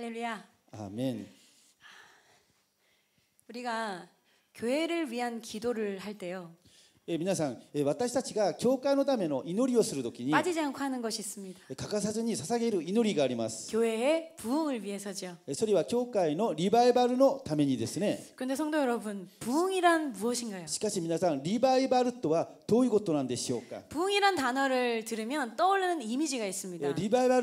할렐루야. 아멘. 우리가 교회를 위한 기도를 할 때요. 예, 皆さん私たちが教会のための祈りをする 예, 빠지지 않고 하는 것이 있습니다. 예, 가까사전이 사사게이루 이가あります. 교회의 부흥을 위해서죠. それは教会のリバイバルのためにですね. 예, 근데 성도 여러분, 부흥이란 무엇인가요? しかし皆さんリバイバとはどういうことなんでしょうか 부흥이란 단어를 들으면 떠오르는 이미지가 있습니다. 리바이바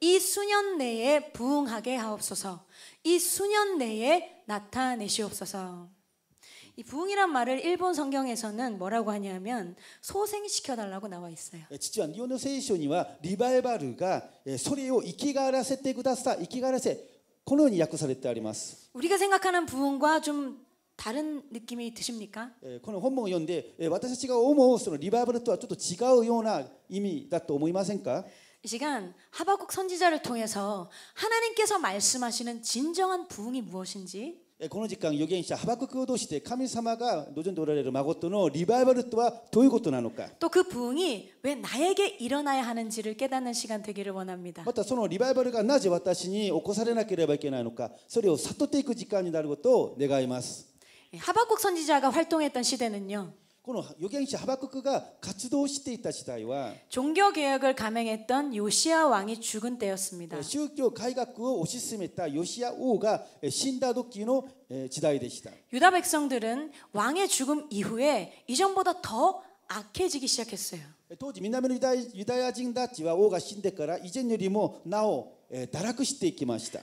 이 수년 내에 부흥하게 하옵소서. 이 수년 내에 나타내시옵소서. 이 부흥이란 말을 일본 성경에서는 뭐라고 하냐면 소생시켜 달라고 나와 있어요. 実は日本の聖書にはリバイバルがそれを生きがらせてください生きがらせこのように訳されてあります 우리가 생각하는 부흥과 좀 다른 느낌이 드십니까? この本文を読んで私たちが思うそのリバイバルとはちょっと違うような意味だと思いませんか?이 시간 하박국 선지자를 통해서 하나님께서 말씀하시는 진정한 부흥이 무엇인지 この時間、預言者、ハバククを通して、神様が望んでおられる誠のリバイバルとはどういうことなのか。と、그부흥이왜나에게일어나야하는지를깨닫는시간되기를원합니 다。 また、そのリバイバルがなぜ私に起こされなければいけないのか、それを悟っていく時間になることを願います。ハバクク선지자가활동했던시대는요 この預言者ハバククが活動していた時代は종교개혁을감행했던요시아왕이죽은때였습니다宗教改革を推し進めたヨシア王が死んだ時の時代でした유다백성들은왕의죽음이후에이전보다더악해지기시작했어요当時南のユダヤ人たちは王が死んでから以前よりもなお 堕落し 예,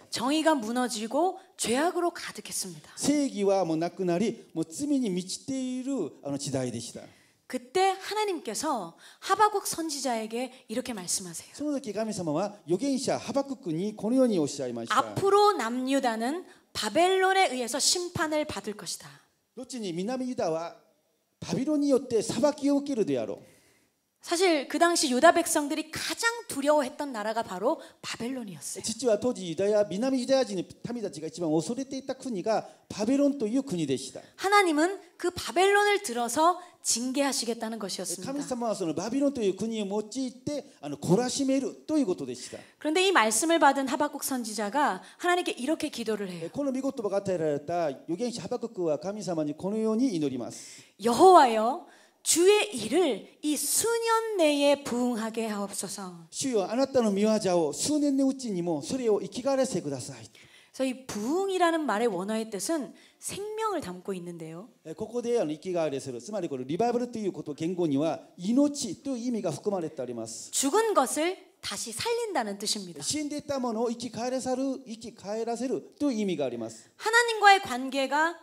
정의가 무너지고 죄악으로 가득했습니다. 세기와 뭐 낙나리 뭐 죄에 미치테이루 아노 시대でした. 그때 하나님께서 하박국 선지자에게 이렇게 말씀하세요. 앞으로 남유다는 바벨론에 의해서 심판을 받을 것이다. 後に南ユダはバビロンによって裁きを受けるであろ 사실 그 당시 유다 백성들이 가장 두려워했던 나라가 바로 바벨론이었어요. 지치와 토지 유다야 미남 유다야진의 民たち지 가장 恐れていた 국이가 바벨론 도いう 국이 되시다. 하나님은 그 바벨론을 들어서 징계하시겠다는 것이었습니다. 카神様はそ는 바벨론 도いう 국을 用いてあの懲らしめるということでした. 그런데 이 말씀을 받은 하박국 선지자가 하나님께 이렇게 기도를 해요. 네, 코こ미御言바が与えら다요預言者ハバククは神様にこの요니 이노리마스. 여호와여 주의 일을 이 수년 내에 부응하게 하옵소서. 주여, 아나타의 미화자오 수년 내 우찌니모 소리오 이키가레세 구다사이. 그래서 이 부흥이라는 말의 원어의 뜻은 생명을 담고 있는데요. ここで生き返れするつまりこのリバイバルという言語には命という意味が含まれております 예, 죽은 것을 다시 살린다는 뜻입니다. 死んでいたものを生き返れさる生き返らせるという意味があります 하나님과의 관계가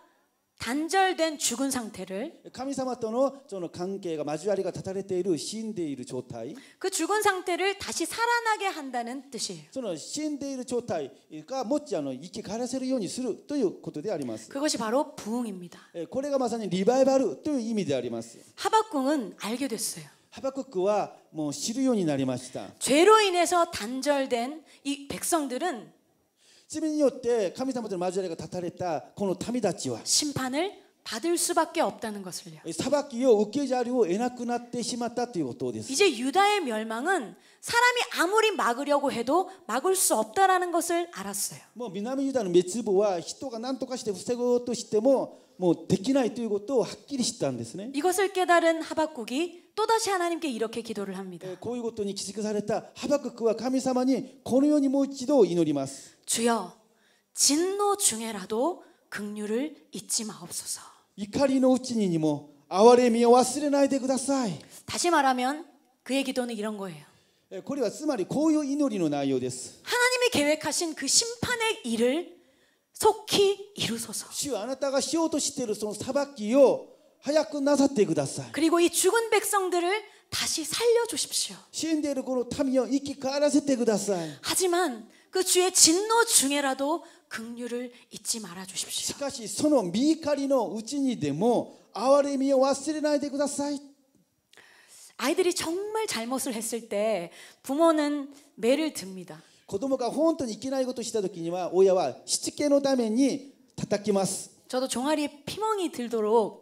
단절된 죽은 상태를 神様とのその関係が交わりが断たれている死んでいる状態그 죽은 상태를 다시 살아나게 한다는 뜻이에요. その死んでいる状態がもっちあの生き返らせるようにするということであります. 그것이 바로 부흥입니다. これがまさにリバイバルという意味であります. 하박궁은 알게 됐어요. 하박국과 뭐知るようになりました. 죄로 인해서 단절된 이 백성들은 심판을 받을 수밖에 없다는 것을요. 이제 유다의 멸망은 사람이 아무리 막으려고 해도 막을 수 없다라는 것을 알았어요. 뭐 남미 유다는 멸망과 히토가 난토가 시대 후세고 뭐, 뭐, 또 시대 뭐できないということをはっきり知ったんですね。이것을 깨달은 하박국이 또다시 하나님께 이렇게 기도를 합니다. こういうことに気づかされたハバクは神様にこのようにもう一度祈ります. 주여, 진노 중에라도 긍휼을 잊지 마옵소서. 怒りのうちにも哀れみを忘れないでください. 다시 말하면 그의 기도는 이런 거예요. これはつまりこういう祈りの内容です. 하나님이 계획하신 그 심판의 일을 속히 이루소서. 주あなたがしようとしているその裁きを 하くな나ってくださ 그리고 이 죽은 백성들을 다시 살려 주십시오. 신데르고로 타여 이끼 가라세테 그다사 하지만 그 주의 진노 중에라도 긍휼을 잊지 말아 주십시오. しかし 소노 미카리노 우치니でも 아와레미요 와스레나이데 그다사 아이들이 정말 잘못을 했을 때 부모는 매를 듭니다. 子供が本当にいけないことした時には親はしつけのために叩きます。 저도 종아리에 피멍이 들도록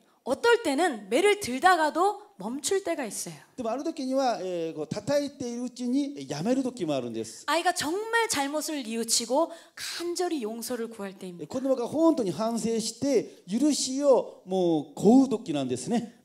어떨 때는 매를 들다가도 멈출 때가 있어요. 예, 그 아이가 정말 잘못을 뉘우치고 간절히 용서를 구할 때입니다. 예, 뭐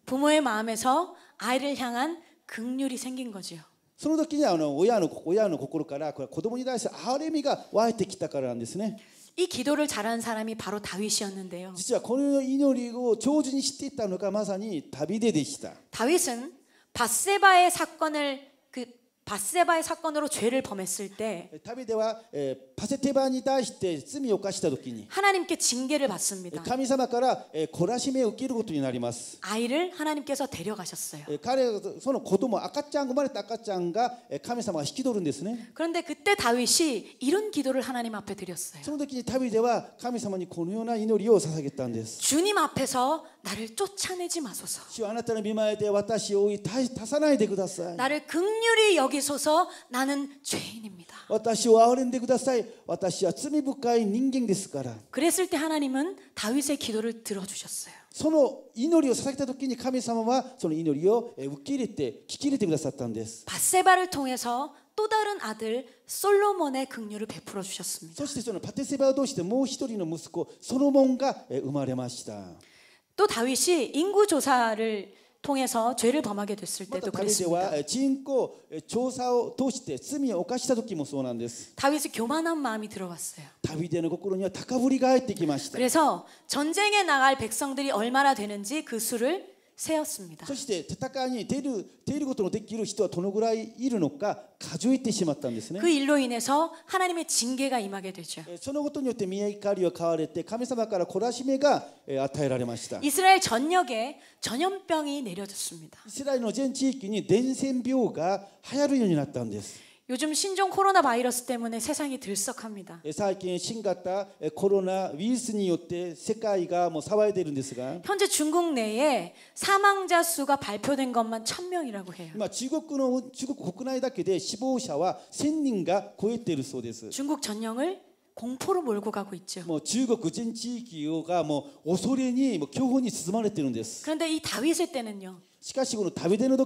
부모의 마음에서 아이를 향한 극률이 생긴 거지その時にあの親の心から子供に対する憐れみが湧いてきたからなんですね 이 기도를 잘하는 사람이 바로 다윗이었는데요. 진짜 이노리고 조준 시티다노가 마사니 다비데 되시다. 다윗은 바세바의 사건을 그 바세바의 사건으로 죄를 범했을 때 다비데와 바세테바니 다시테 쓰미 오카시타 도끼니 하나님께 징계를 받습니다. 하나님께 고라심에 웃기는 것도 나리마스. 아이를 하나님께서 데려가셨어요. 그래서 고도모 뭐 아까짱 그만의 아까짱가 하나님께서 시키도는 데스네. 그런데 그때 다윗이 이런 기도를 하나님 앞에 드렸어요. 성도끼니 다비데와 하나님께서 고요나 이노리오 사사겠다는 데스. 주님 앞에서 나를 쫓아내지 마소서. 시 하나님의 미마에 대해 왔다시 오이 타사나이 되고 다사. 나를 긍휼히 여기 여기소서 나는 죄인입니다. 私は悪んでください.私は罪深い人間ですから. 그랬을 때 하나님은 다윗의 기도를 들어 주셨어요. その祈りを捧げた時に神様はその祈りを受け入れて聞き入れてくださったんです. 바세바를 통해서 또 다른 아들 솔로몬의 긍휼을 베풀어 주셨습니다. そしてそのバテセバを通してもう一人の息子ソロモンが生まれました.또 다윗이 인구 조사를 통해서 죄를 범하게 됐을 때도 그랬습니다. 뭐 다윗의 교만한 마음이 들어왔어요. 그래서 전쟁에 나갈 백성들이 얼마나 되는지 그 수를 세웠습니そして戦いに出る出ることのできる人はどのぐらいいるのか数えてしまったんですね。そのことによって見怒りを変われて神様から懲らしめが与えられました。イスラエルの全地域に伝染病が流行るようになったんです。 요즘 신종 코로나 바이러스 때문에 세상이 들썩합니다. 最近新型コロナウイルスによって世界がもう騒いでいるんですが 현재 중국 내에 사망자 수가 발표된 것만 1000명이라고 해요. 今中国の中国国内だけで死亡者は1000人が超えているそうです. 중국 전역을 공포로 몰고 가고 있죠. 뭐 중국 전 지역가 뭐 오소련이 뭐 교훈이 스마레てるんです. 그런데 이 다윗의 때는요. 시카시고는 다윗의 때는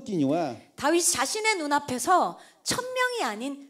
다윗 자신의 눈앞에서 천 명이 아닌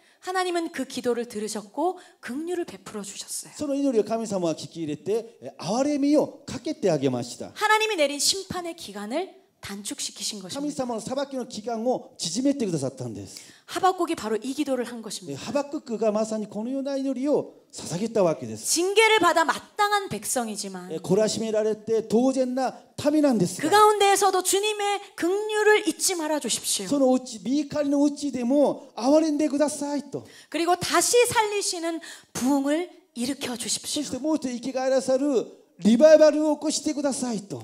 하나님은 그 기도를 들으셨고 긍휼을 베풀어 주셨어요. その祈りを神様は聞き入れて憐れみをかけてあげました. 하나님이 내린 심판의 기간을 단축시키신 것입니다. 하나님은 기간을 지지메 하박국이 바로 이 기도를 한 것입니다. 예, 하박국가 마사니 고노요나 이노리요 사사겠다 왔게です. 징계를 받아 마땅한 백성이지만 예, 고라시메라레때 도젠나 타미난데스. 그 가운데에서도 주님의 긍휼을 잊지 말아 주십시오. 손오찌 미카리는 오찌데모 아와렌데 구다사이 또. 그리고 다시 살리시는 부흥을 일으켜 주십시오. 그리고 또 이케가라사르 리바이벌을 起こしてくださいと。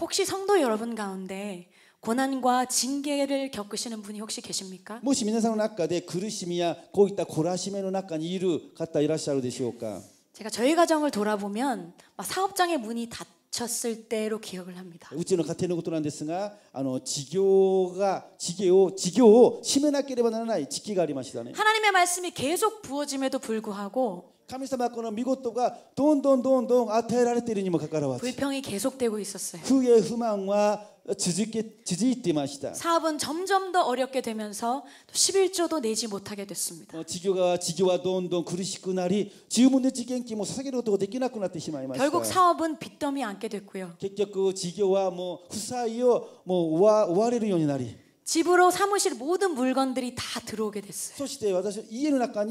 혹시 성도 여러분 가운데 고난과 징계를 겪으시는 분이 혹시 계십니까? もし皆さんの中で苦しみやこういった懲らしめの中にいる方いらっしゃるでしょうか 제가 저희 가정을 돌아보면 막 사업장의 문이 닫혔을 때로 기억을 합니다. うちの家庭のことなんですが、あの事業が事業を事業を閉めなければならない時期がありましたね。 하나님의 말씀이 계속 부어짐에도 불구하고 神様 거는 미고토가 돈돈돈돈 아테라레테리니 뭐 가까라 왔어. 불평이 계속되고 있었어요. 후의 희망과 지지기 지지이띠마시다. 사업은 점점 더 어렵게 되면서 11조도 내지 못하게 됐습니다. 어, 지교가 지교와 돈돈 그리시고 날이 지우문의 지겐기 뭐 사기로도 되기나고 나때 시마이마시다. 결국 사업은 빚더미 안게 됐고요. 결 지교와 뭐 후사이요 뭐와 와레르 날이 집으로 사무실 모든 물건들이 다 들어오게 됐어요. 소시대 와서 이해는 아까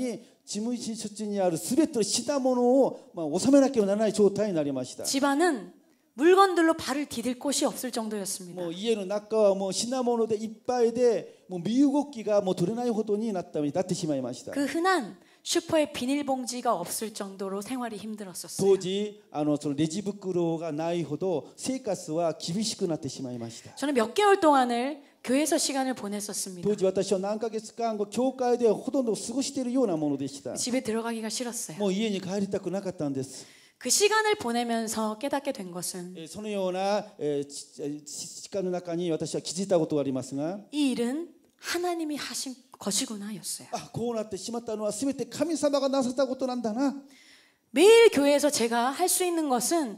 自分自にあるすべての品物をまあ収めなきゃならない状態になりました집안은 물건들로 발을 디딜 곳이 없을 정도였습니다. 뭐 이에는 낙과 뭐 시나몬으로 이빨에 뭐 미국기가 뭐도나이 호돈이 났다니 다그 흔한 슈퍼에 비닐봉지가 없을 정도로 생활이 힘들었었어요. 도지 아노その 레지부끄로가 나이 호도 생활과 기비시크 났듯이마이마시다. 저는 몇 개월 동안을 교회에서 시간을 보냈었습니다. 当時私は何ヶ月間教会でほとんど過ごしているようなものでした。 집에 들어가기가 싫었어요. もう家に帰りたくなかったんです。그 시간을 보내면서 깨닫게 된 것은 이 일은 하나님이 하신 것이구나였어요. 아, こうなってしまったのは全て神様がなさったことなんだな. 매일 교회에서 제가 할 수 있는 것은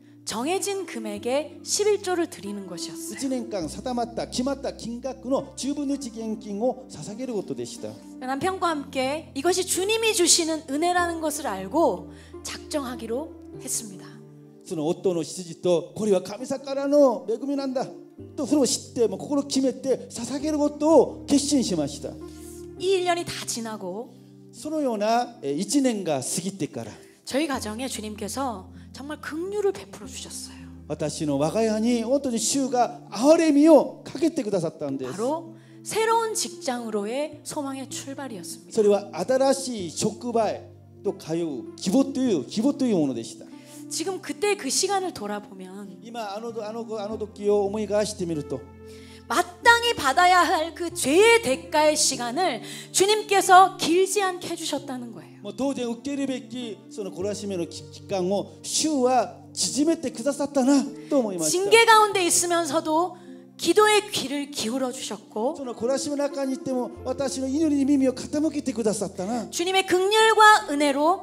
정해진 금액에 11조를 드리는 것이었어요. 1年間 定まった決まった金額の 十分の1現金を 捧げることでした. 남편과 함께 이것이 주님이 주시는 은혜라는 것을 알고 작정하기로 했습니다. その夫の羊とこれは神様からの恵みなんだとそれを知ってもう心決めて捧げることを決心しました.이 1년이 다 지나고 そのような1年が過ぎてから 저희 가정에 주님께서 정말 긍휼을 베풀어 주셨어요. 私の我が家に本当に主が憐れみをかけてくださったんです 바로 새로운 직장으로의 소망의 출발이었습니다. それは新しい職場へと通う希望という希望というものでした. 지금 그때 그 시간을 돌아보면 今あのあのあの時を思い返してみると 맞다 마땅히 받아야 할 그 죄의 대가의 시간을 주님께서 길지 않게 해주셨다는 거예요. 뭐 도저히 웃기리베끼서는 고라시면은 기강호 슈와 지지메 때 그다 쌌다나 또 뭐이 징계 가운데 있으면서도 기도의 귀를 기울여 주셨고 주님의 극렬과 은혜로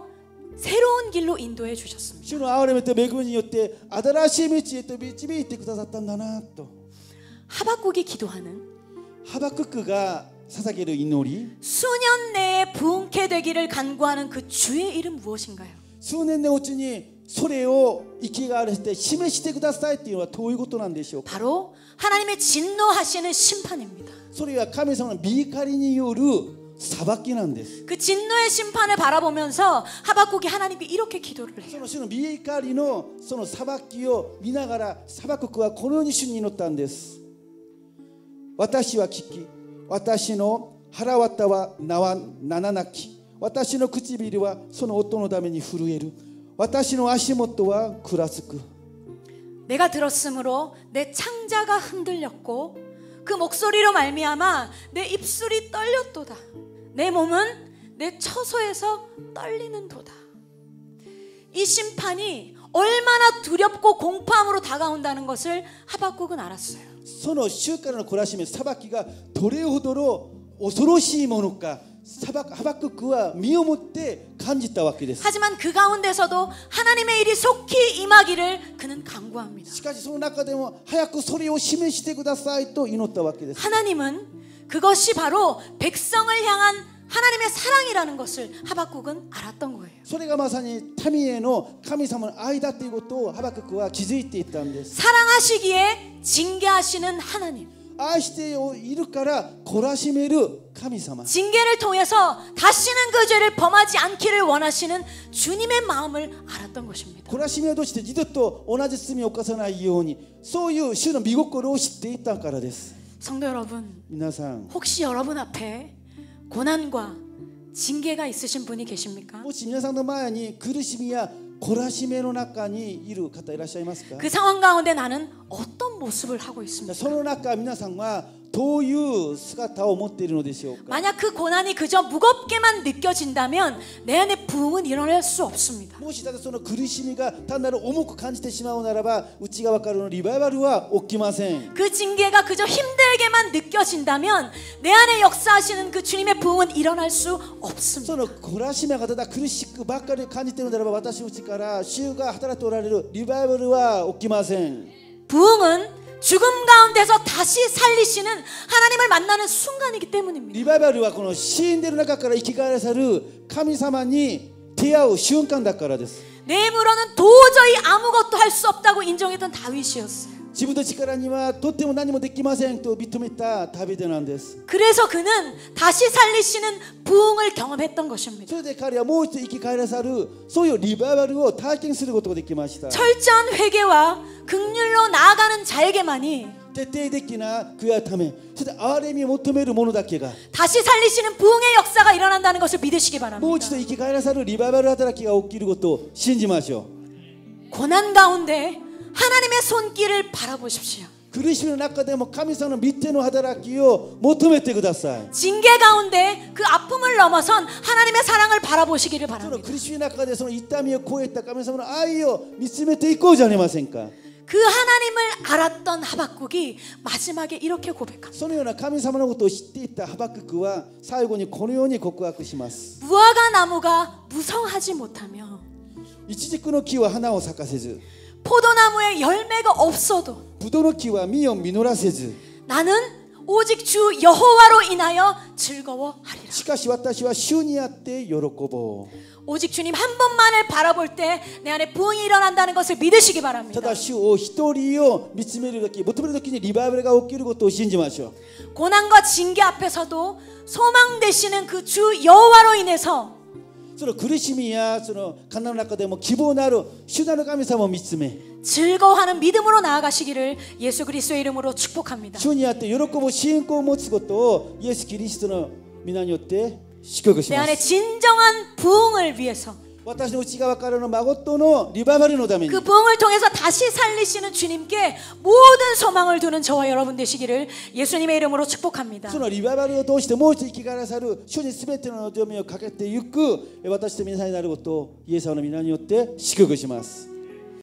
새로운 길로 인도해 주셨습니다. 하박국이 기도하는 하박국가 사사기의 인놀이 수년 내에 부흥케 되기를 간구하는 그 주의 이름 무엇인가요? 수년 내 오치니 소래요 이기가 할때 힘을 시대 그다사이티와 도이고또난데시오 바로 하나님의 진노하시는 심판입니다. 소리가 카미성은 미카리니요르 사바키난데스. 그 진노의 심판을 바라보면서 하박국이 하나님께 이렇게 기도를 해요. 소는 미카리노 소는 사바키요 미나가라 사바쿠가 고노니 신이노탄데스. 私は聞き私の腹渡は名はななき私の唇はその音のために震える私の足元はくらつく 그 내가 들었으므로 내 창자가 흔들렸고 그 목소리로 말미암아 내 입술이 떨렸도다. 내 몸은 내 처소에서 떨리는도다. 이 심판이 얼마나 두렵고 공포함으로 다가온다는 것을 하박국은 알았어요. その主からの懲らしめ裁きがどれほどの恐ろしいものかハバククは身をもって感じたわけです。하지만그가운데서도하나님의일이속히임하기를그는간구합니 다.しかしその中でも早くそれを示してくださいと祈ったわけです。하나님은그것이바로백성을향한 하나님의 사랑이라는 것을 하박국은 알았던 거예요. それがまさに民への神様の愛だっていうことをハバククは気づいていったんです. 사랑하시기에 징계하시는 하나님. 愛しているから懲らしめる神様. 징계를 통해서 다시는 그 죄를 범하지 않기를 원하시는 주님의 마음을 알았던 것입니다. 懲らしめとして二度と同じ罪を犯さないようにそういう主の御心を知っていたからです. 성도 여러분, 皆さん. 혹시 여러분 앞에 고난과 징계가 있으신 분이 계십니까? もう10年前に苦しみや懲らしめの中にいる方いらっしゃいますか?그 상황 가운데 나는 어떤 모습을 하고 있습니까? その中皆さんはどういう姿を持っているのでしょうか 만약 그 고난이 그저 무겁게만 느껴진다면 내 안에 부흥은 일어날 수 없습니다. もしだその苦しみが単なる重く感じてしまうならば内側からのリバイバルは起きません그 징계가 그저 힘들게만 느껴진다면 내 안에 역사하시는 그 주님의 부흥은 일어날 수そ 없습니다. の苦しみ方だ苦しくばっかり感じているならば私のうちから主が働いておられるリバイバルは起きません 부흥은 죽음 가운데서 다시 살리시는 하나님을 만나는 순간이기 때문입니다. 리바이벌은 この死んでる中から生き返사れる神様に出会う瞬間だからです내 물어는 도저히 아무것도 할 수 없다고 인정했던 다윗이었어요. 自分の力にはとても何もできませんと認めたダビデなんです。그래서그는다시살리시는부흥을경험했던것입니 다. 그래서彼はもう一度生き返らさるそういうリバイバルを体験することができました.철저한회개와극률로나아가는자에게만이徹底的な悔い改めそして憐れみを求める者だけが다시살리시는부흥의역사가일어난다는것을믿으시기바랍니다もう一度生き返らさるリバイバル働きが起きることを信じましょう고난가운데 하나님의 손길을 바라보십시오. 苦しみの中でも神様の見ての働きを求めてください. 뭐 징계 가운데 그 아픔을 넘어선 하나님의 사랑을 바라보시기를 바랍니다. 苦しみの中でその痛みを超えた神様の愛を見つめていこうじゃありませんか.그 하나님을 알았던 하박국이 마지막에 이렇게 고백합니다. 무화과 나무가 무성하지 못하며 一軸の木は花を咲かせず 포도나무에 열매가 없어도 ブドウの木は実を 나는 오직 주 여호와로 인하여 즐거워하리라. しかし私は主にあって喜ぼう. 오직 주님 한 번만을 바라볼 때 내 안에 부흥이 일어난다는 것을 믿으시기 바랍니다. ただ主を一人を見つめる時求める時にリバイバルが起きることを信じま 고난과 징계 앞에서도 소망 되시는 그 주 여호와로 인해서 その苦しみやその患難の中でも希望のある主なる神様を見つめ 즐거워하는 믿음으로 나아가시기를 예수 그리스도의 이름으로 축복합니다. 主にあって喜ぶ信仰を持つことをイエス・キリストの皆によって祝福し내 ます 안에 진정한 부흥을 위해서 그 부흥을 통해서 다시 살리시는 주님께 모든 소망을 두는 저와 여러분 되시기를 예수님의 이름으로 축복합니다. そのリバイバルを通してもう生き返らさる主に全ての望みをかけてゆく私と皆さんになることをイエス様の皆によって祝福します。